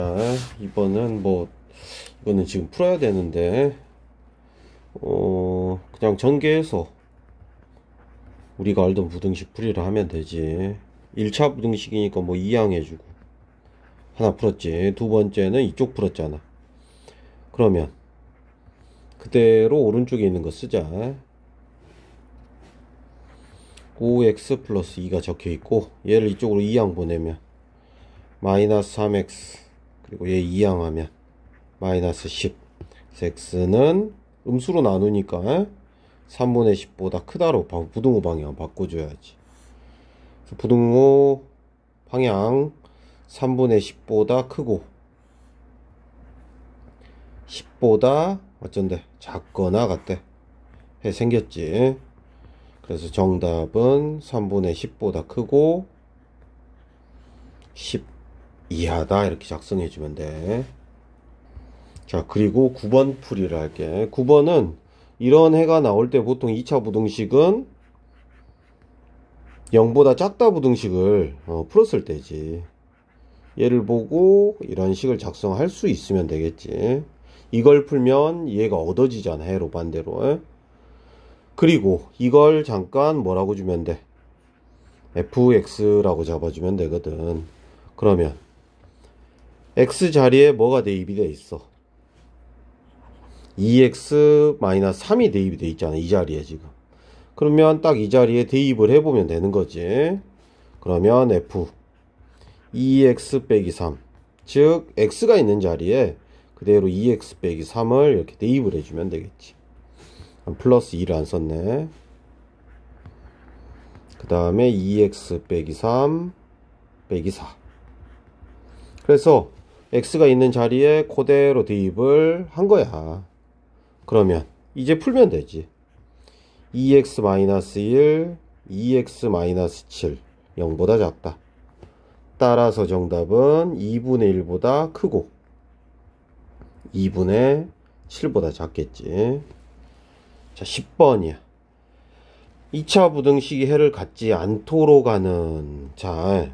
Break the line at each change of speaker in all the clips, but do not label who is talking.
아, 이번은 뭐 이거는 지금 풀어야 되는데 어 그냥 전개해서 우리가 알던 부등식 풀이를 하면 되지 1차 부등식이니까 뭐 이항해주고 하나 풀었지 두 번째는 이쪽 풀었잖아 그러면 그대로 오른쪽에 있는 거 쓰자 5x 플러스 2가 적혀 있고 얘를 이쪽으로 이항 보내면 마이너스 3x 그리고 얘 2항하면 마이너스 10 x는 음수로 나누니까 3분의 10보다 크다로 부등호 방향 바꿔줘야지 부등호 방향 3분의 10보다 크고 10보다 어쩐데 작거나 같대 해 생겼지 그래서 정답은 3분의 10보다 크고 10 이하다 이렇게 작성해 주면 돼. 자 그리고 9번 풀이를 할게. 9번은 이런 해가 나올 때 보통 2차 부등식은 0보다 작다 부등식을 어, 풀었을 때지. 얘를 보고 이런 식을 작성할 수 있으면 되겠지. 이걸 풀면 얘가 얻어지잖아 해로 반대로. 그리고 이걸 잠깐 뭐라고 주면 돼? fx라고 잡아주면 되거든. 그러면 x 자리에 뭐가 대입이 돼 있어? 2x-3이 대입이 돼 있잖아. 이 자리에 지금. 그러면 딱 이 자리에 대입을 해보면 되는 거지. 그러면 f 2x 빼기 3. 즉, x가 있는 자리에 그대로 2x 빼기 3을 이렇게 대입을 해주면 되겠지. 플러스 2를 안 썼네. 그 다음에 2x 빼기 3 빼기 4. 그래서 x가 있는 자리에 그대로 대입을 한 거야. 그러면 이제 풀면 되지. 2x-1, 2x-7 0보다 작다. 따라서 정답은 2분의 1보다 크고 2분의 7보다 작겠지. 자, 10번이야. 2차 부등식이 해를 갖지 않도록 하는 자,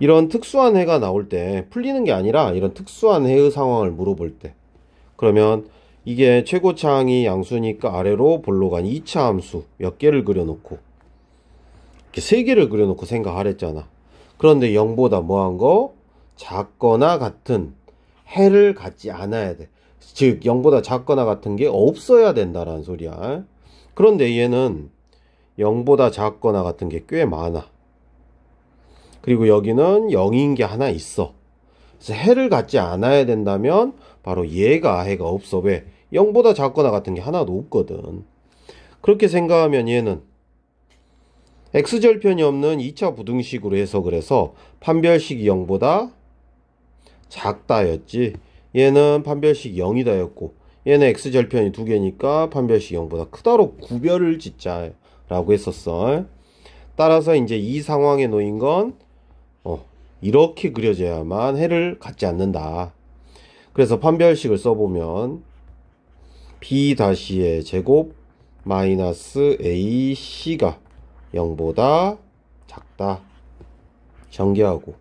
이런 특수한 해가 나올 때 풀리는 게 아니라 이런 특수한 해의 상황을 물어볼 때 그러면 이게 최고차항이 양수니까 아래로 볼로 간 2차 함수 몇 개를 그려놓고 이렇게 3개를 그려놓고 생각하랬잖아 그런데 0보다 뭐한 거? 작거나 같은 해를 갖지 않아야 돼. 즉 0보다 작거나 같은 게 없어야 된다라는 소리야. 그런데 얘는 0보다 작거나 같은 게 꽤 많아. 그리고 여기는 0인 게 하나 있어. 그래서 해를 갖지 않아야 된다면 바로 얘가 해가 없어. 왜? 0보다 작거나 같은 게 하나도 없거든. 그렇게 생각하면 얘는 x절편이 없는 2차 부등식으로 해석을 해서 판별식이 0보다 작다였지. 얘는 판별식 이 0이다였고 얘는 x절편이 두 개니까 판별식 0보다 크다로 구별을 짓자라고 했었어. 따라서 이제 이 상황에 놓인 건 어, 이렇게 그려져야만 해를 갖지 않는다. 그래서 판별식을 써보면 b-의 제곱 마이너스 ac가 0보다 작다. 전개하고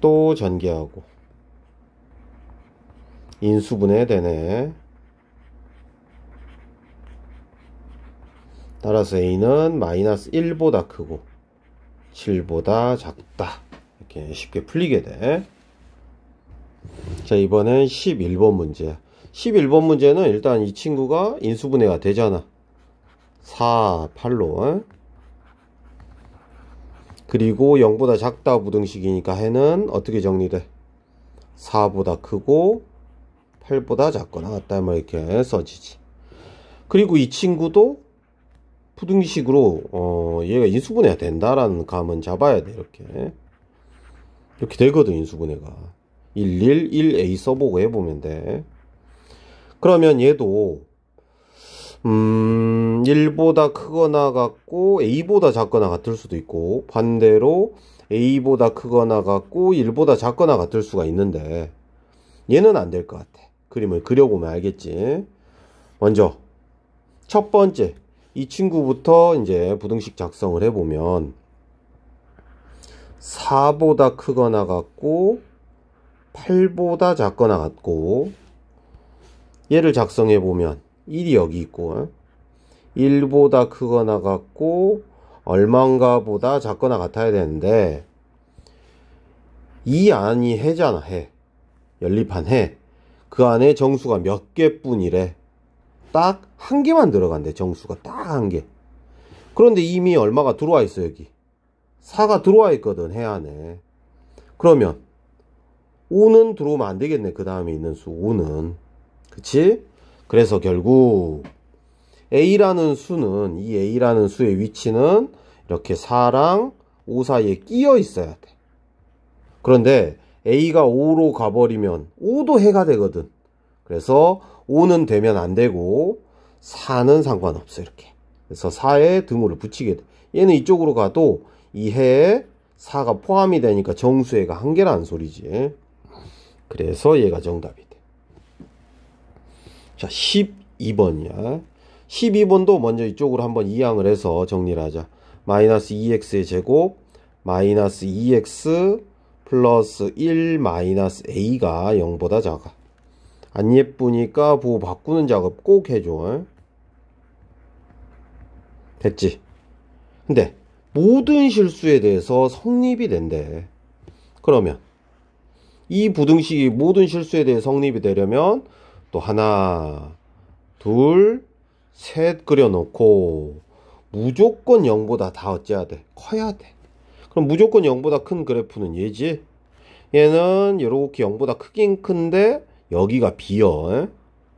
또 전개하고 인수분해 되네. 따라서 a는 마이너스 1보다 크고 7보다 작다 이렇게 쉽게 풀리게 돼자 이번엔 11번 문제 11번 문제는 일단 이 친구가 인수분해가 되잖아 4, 8로 그리고 0보다 작다 부등식이니까 해는 어떻게 정리돼? 4보다 크고 8보다 작거나 같다 뭐 이렇게 써지지 그리고 이 친구도 푸둥이식으로 어 얘가 인수분해가 된다라는 감은 잡아야 돼 이렇게 이렇게 되거든 인수분해가 111A 써보고 해보면 돼 그러면 얘도 음 1보다 크거나 같고 A보다 작거나 같을 수도 있고 반대로 A보다 크거나 같고 1보다 작거나 같을 수가 있는데 얘는 안 될 것 같아 그림을 그려보면 알겠지 먼저 첫 번째 이 친구부터 이제 부등식 작성을 해보면 4보다 크거나 같고 8보다 작거나 같고 얘를 작성해 보면 1이 여기 있고 1보다 크거나 같고 얼만가 보다 작거나 같아야 되는데 이 안이 해잖아 해 연립한 해 그 안에 정수가 몇 개뿐이래 딱한 개만 들어간대 정수가 딱 한개 그런데 이미 얼마가 들어와 있어 여기 4가 들어와 있거든 해안에 그러면 5는 들어오면 안 되겠네 그 다음에 있는 수 5는 그치? 그래서 결국 A라는 수는 이 A라는 수의 위치는 이렇게 4랑 5 사이에 끼어 있어야 돼 그런데 A가 5로 가버리면 5도 해가 되거든 그래서 5는 되면 안 되고 4는 상관없어 이렇게 그래서 4에 등호를 붙이게 돼 얘는 이쪽으로 가도 2 해에 4가 포함이 되니까 정수해가 한 개라는 소리지 그래서 얘가 정답이 돼자 12번이야 12번도 먼저 이쪽으로 한번 이항을 해서 정리를 하자 마이너스 2x의 제곱 마이너스 2x 플러스 1 마이너스 a가 0보다 작아 안 예쁘니까 보호 바꾸는 작업 꼭 해줘. 됐지? 근데 모든 실수에 대해서 성립이 된대. 그러면 이 부등식이 모든 실수에 대해 성립이 되려면 또 하나, 둘, 셋 그려놓고 무조건 0보다 다 어째야 돼? 커야 돼. 그럼 무조건 0보다 큰 그래프는 얘지. 얘는 이렇게 0보다 크긴 큰데 여기가 비열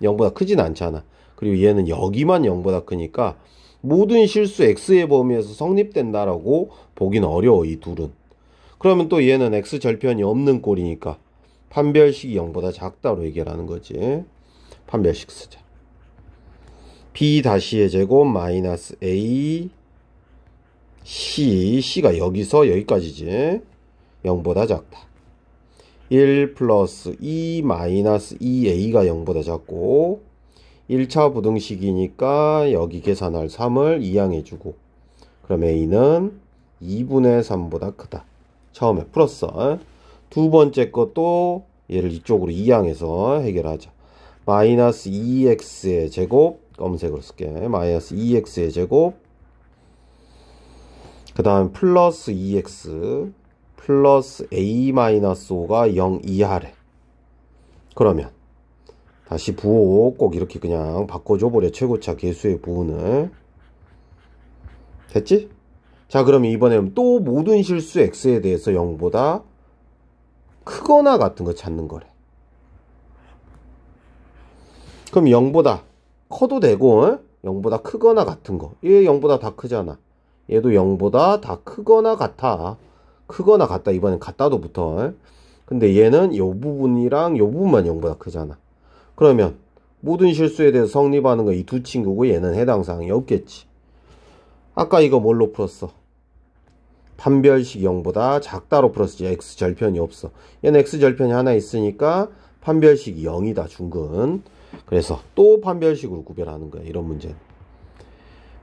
0보다 크진 않잖아. 그리고 얘는 여기만 0보다 크니까 모든 실수 x의 범위에서 성립된다라고 보긴 어려워 이 둘은. 그러면 또 얘는 x 절편이 없는 꼴이니까 판별식이 0보다 작다로 얘기하는 거지. 판별식 쓰자. b 다시의 제곱 마이너스 a c c가 여기서 여기까지지. 0보다 작다. 1 플러스 2 마이너스 EA가 0보다 작고 1차 부등식이니까 여기 계산할 3을 이양해주고 그럼 A는 2분의 3보다 크다. 처음에 플러스 두 번째 것도 얘를 이쪽으로 이양해서 해결하자. 마이너스 2x의 제곱 검색으로 쓸게. 마이너스 2x의 제곱 그 다음 플러스 2x 플러스 a-5가 0 이하래. 그러면 다시 부호 꼭 이렇게 그냥 바꿔줘 버려 최고차 개수의 부호는 됐지? 자 그럼 이번에는 또 모든 실수 x에 대해서 0보다 크거나 같은 거 찾는 거래 그럼 0보다 커도 되고 어? 0보다 크거나 같은 거얘 0보다 다 크잖아 얘도 0보다 다 크거나 같아 크거나 같다 이번엔 같다도 붙어 근데 얘는 요 부분이랑 요 부분만 0보다 크잖아 그러면 모든 실수에 대해서 성립하는 거 이 두 친구고 얘는 해당 사항이 없겠지 아까 이거 뭘로 풀었어 판별식 0보다 작다로 풀었지 x 절편이 없어 얘는 x 절편이 하나 있으니까 판별식 0이다 중근 그래서 또 판별식으로 구별하는 거야 이런 문제는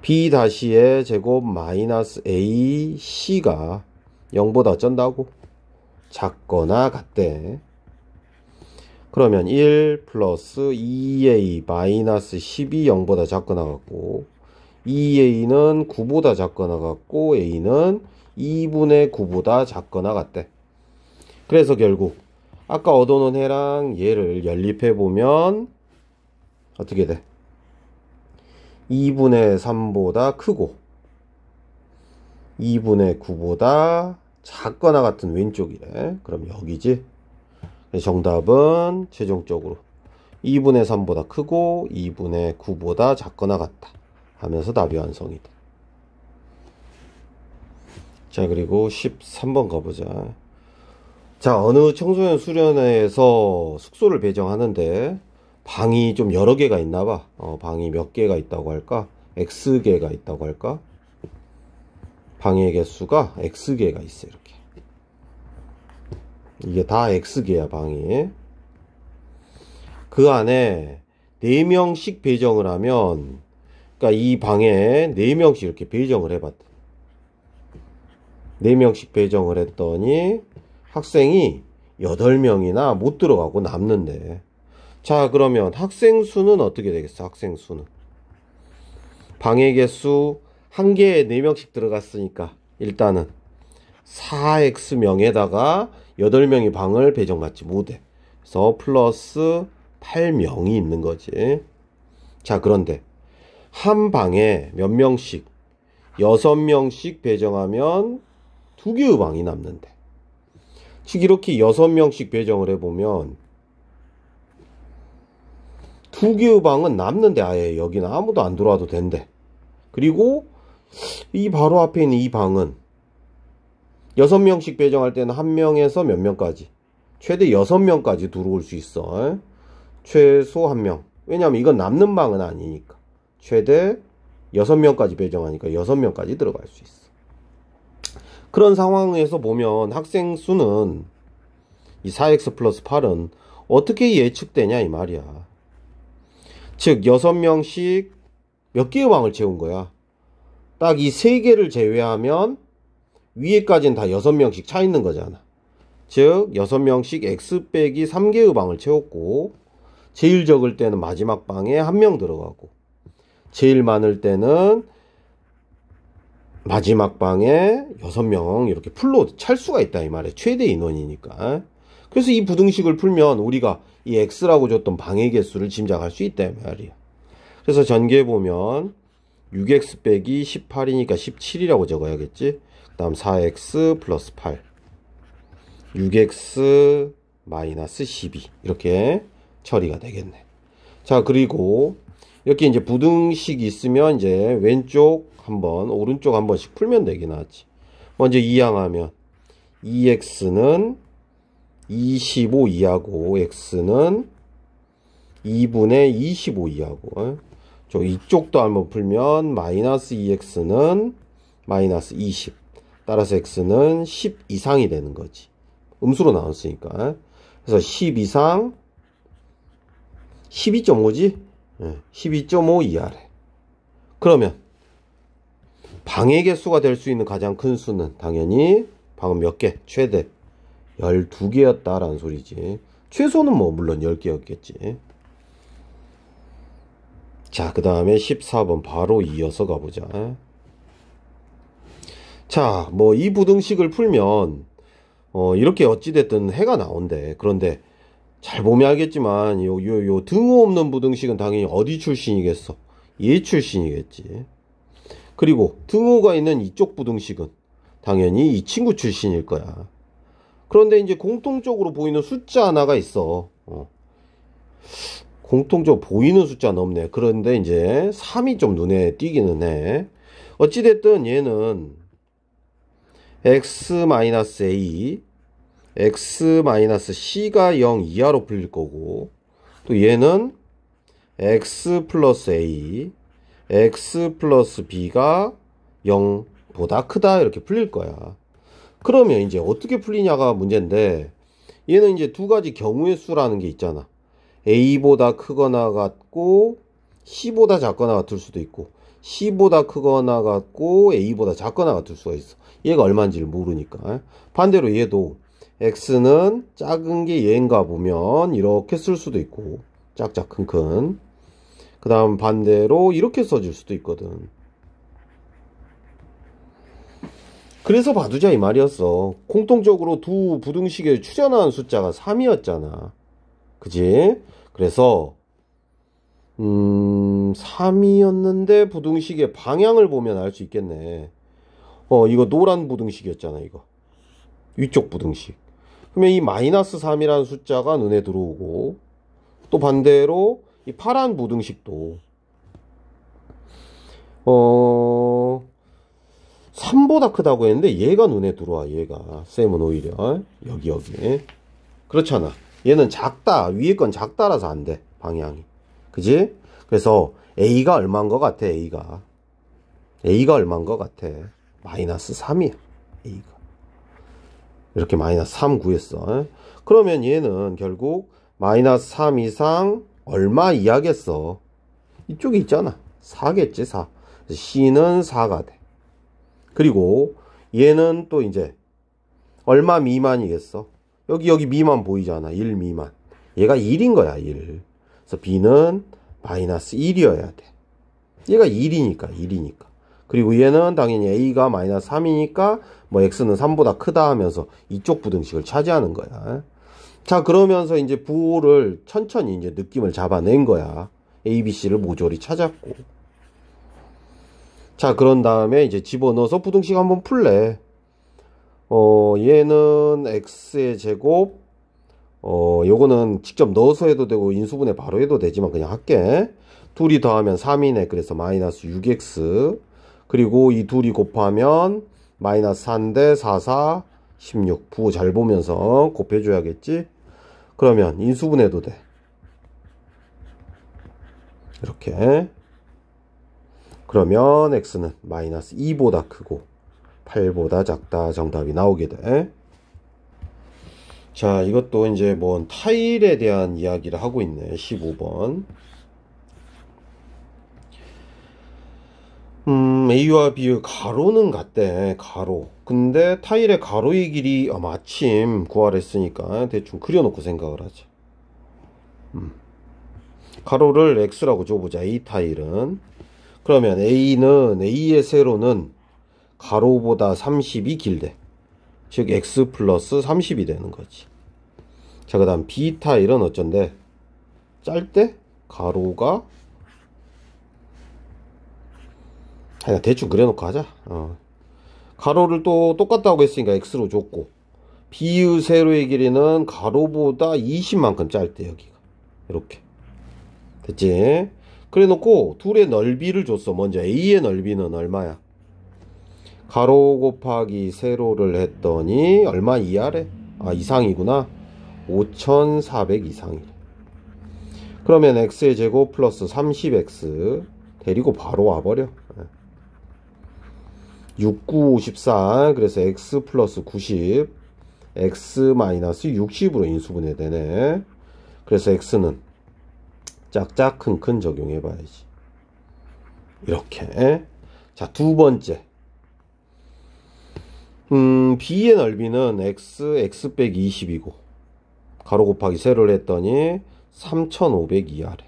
b-의 제곱 마이너스 a c가 0보다 어쩐다고? 작거나 같대. 그러면 1 플러스 2a 마이너스 1 2 0보다 작거나 같고 2a는 9보다 작거나 같고 a는 2분의 9보다 작거나 같대. 그래서 결국 아까 얻어놓은 해랑 얘를 연립해보면 어떻게 돼? 2분의 3보다 크고 2분의 9보다 작거나 같은 왼쪽이래. 그럼 여기지. 정답은 최종적으로 2분의 3보다 크고 2분의 9보다 작거나 같다. 하면서 답이 완성이다. 자, 그리고 13번 가보자. 자, 어느 청소년 수련회에서 숙소를 배정하는데 방이 좀 여러 개가 있나 봐. 어, 방이 몇 개가 있다고 할까? X개가 있다고 할까? 방의 개수가 x개가 있어 요 이렇게 이게 다 x개야 방이 그 안에 4명씩 배정을 하면 그러니까 이 방에 4명씩 이렇게 배정을 해봤대 4명씩 배정을 했더니 학생이 8명이나 못 들어가고 남는데 자 그러면 학생 수는 어떻게 되겠어 학생 수는 방의 개수 한 개에 4명씩 들어갔으니까 일단은 4X명에다가 8명이 방을 배정받지 못해. 그래서 플러스 8명이 있는 거지. 자, 그런데 한 방에 몇 명씩 6명씩 배정하면 두 개의 방이 남는데. 즉 이렇게 6명씩 배정을 해 보면 두 개의 방은 남는데 아예 여기는 아무도 안 들어와도 된대. 그리고 이 바로 앞에 있는 이 방은 6명씩 배정할 때는 1명에서 몇 명까지 최대 6명까지 들어올 수 있어 최소 1명 왜냐면 하 이건 남는 방은 아니니까 최대 6명까지 배정하니까 6명까지 들어갈 수 있어 그런 상황에서 보면 학생 수는 이 4x 플러스 8은 어떻게 예측되냐 이 말이야 즉 6명씩 몇 개의 방을 채운 거야 딱이세 개를 제외하면 위에까지는 다 여섯 명씩차 있는 거잖아. 즉 여섯 명씩 x 빼기 3개의 방을 채웠고 제일 적을 때는 마지막 방에 한 명 들어가고 제일 많을 때는 마지막 방에 여섯 명 이렇게 풀로 찰 수가 있다 이 말에 최대 인원이니까 그래서 이 부등식을 풀면 우리가 이 x라고 줬던 방의 개수를 짐작할 수 있다 이 말이야 그래서 전개해 보면 6x 빼기 18이니까 17이라고 적어야겠지 그 다음 4x 플러스 8 6x 마이너스 12 이렇게 처리가 되겠네 자 그리고 이렇게 이제 부등식이 있으면 이제 왼쪽 한번 오른쪽 한 번씩 풀면 되긴 하지 먼저 이항하면 2x는 25 이하고 x는 2분의 25 이하고 저 이쪽도 한번 풀면 마이너스 2x는 마이너스 20 따라서 x는 10 이상이 되는 거지 음수로 나왔으니까 그래서 10 이상 12.5지 12.5 이하래 그러면 방의 개수가 될 수 있는 가장 큰 수는 당연히 방은 몇 개? 최대 12개였다라는 소리지 최소는 뭐 물론 10개였겠지 자, 그 다음에 14번 바로 이어서 가보자. 자, 뭐 이 부등식을 풀면 어, 이렇게 어찌됐든 해가 나온대. 그런데 잘 보면 알겠지만 요, 요, 요 등호 없는 부등식은 당연히 어디 출신이겠어? 예 출신이겠지. 그리고 등호가 있는 이쪽 부등식은 당연히 이 친구 출신일 거야. 그런데 이제 공통적으로 보이는 숫자 하나가 있어. 어. 공통적으로 보이는 숫자 넘네. 그런데 이제 3이 좀 눈에 띄기는 해. 어찌됐든 얘는 x-a, x-c가 0 이하로 풀릴 거고 또 얘는 x 플러스 a, x 플러스 b가 0보다 크다 이렇게 풀릴 거야. 그러면 이제 어떻게 풀리냐가 문제인데 얘는 이제 두 가지 경우의 수라는 게 있잖아. A보다 크거나 같고 C보다 작거나 같을 수도 있고 C보다 크거나 같고 A보다 작거나 같을 수가 있어. 얘가 얼마인지를 모르니까. 반대로 얘도 X는 작은 게 얘인가 보면 이렇게 쓸 수도 있고 짝짝 큰큰 그 다음 반대로 이렇게 써줄 수도 있거든. 그래서 봐두자 이 말이었어. 공통적으로 두 부등식에 출현한 숫자가 3이었잖아. 그지? 그래서 음 3이었는데 부등식의 방향을 보면 알 수 있겠네 어 이거 노란 부등식이었잖아 이거 위쪽 부등식 그러면 이 마이너스 3이라는 숫자가 눈에 들어오고 또 반대로 이 파란 부등식도 어 3보다 크다고 했는데 얘가 눈에 들어와 얘가 쌤은 오히려 여기 여기 그렇잖아 얘는 작다. 위에 건 작다라서 안 돼. 방향이. 그지? 그래서 A가 얼마인 것 같아, A가. A가 얼마인 것 같아. 마이너스 3이야, A가. 이렇게 마이너스 3 구했어. 그러면 얘는 결국 마이너스 3 이상 얼마 이하겠어? 이쪽에 있잖아. 4겠지, 4. C는 4가 돼. 그리고 얘는 또 이제 얼마 미만이겠어? 여기 여기 미만 보이잖아. 1 미만. 얘가 1인 거야, 1. 그래서 b는 마이너스 1이어야 돼. 얘가 1이니까, 1이니까. 그리고 얘는 당연히 a가 마이너스 3이니까 뭐 x는 3보다 크다 하면서 이쪽 부등식을 차지하는 거야. 자, 그러면서 이제 부호를 천천히 이제 느낌을 잡아낸 거야. a, b, c를 모조리 찾았고. 자, 그런 다음에 이제 집어넣어서 부등식 한번 풀래. 어, 얘는 x의 제곱, 어, 요거는 직접 넣어서 해도 되고 인수분해 바로 해도 되지만 그냥 할게. 둘이 더하면 3이네. 그래서 마이너스 6x. 그리고 이 둘이 곱하면 마이너스 3대 4, 4, 16. 부호 잘 보면서 곱해줘야겠지? 그러면 인수분해도 돼. 이렇게. 그러면 x는 마이너스 2보다 크고 8보다 작다 정답이 나오게 돼. 자, 이것도 이제 뭔 뭐 타일에 대한 이야기를 하고 있네. 15번. 음, A와 B의 가로는 같대. 가로. 근데 타일의 가로의 길이 아, 마침 구하랬으니까 대충 그려놓고 생각을 하지 음. 가로를 X라고 줘보자. A 타일은. 그러면 A는, A의 세로는 가로보다 30이 길대 즉 x 플러스 30이 되는 거지 자 그 다음 b타일은 어쩐데 짧대 가로가 그냥 대충 그려놓고 하자 어. 가로를 또 똑같다고 했으니까 x로 줬고 b의 세로의 길이는 가로보다 20만큼 짧대 여기가 이렇게 됐지 그래 놓고 둘의 넓이를 줬어 먼저 a의 넓이는 얼마야 가로 곱하기 세로를 했더니 얼마 이하래? 아 이상이구나 5400 이상이래 그러면 x의 제곱 플러스 30x 데리고 바로 와버려 6954 그래서 x 플러스 90 x 마이너스 60으로 인수분해 되네 그래서 x는 짝짝 큰 큰 적용해 봐야지 이렇게 자두 번째 음, B의 넓이는 x, x 1 20이고 가로 곱하기 세를 했더니 3500 이하래.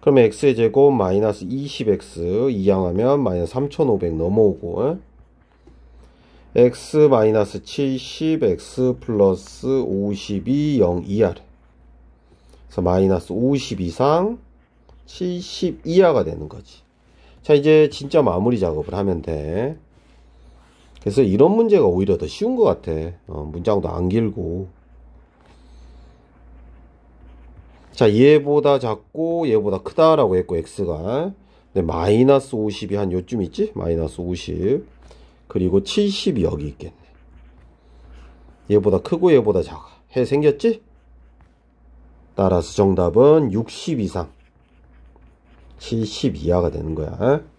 그러면 x의 제곱 마이너스 20x 이항하면 마이너스 3500 넘어오고 에? 예? x 마이너스 70 x 플러스 52 0 이하래. 그래서 마이너스 50 이상 70 이하가 되는 거지. 자 이제 진짜 마무리 작업을 하면 돼. 그래서 이런 문제가 오히려 더 쉬운 것 같아. 어, 문장도 안 길고. 자, 얘보다 작고 얘보다 크다라고 했고 x가 근데 마이너스 50이 한 요쯤 있지? 마이너스 50 그리고 70이 여기 있겠네. 얘보다 크고 얘보다 작아. 해 생겼지? 따라서 정답은 60 이상 70 이하가 되는 거야.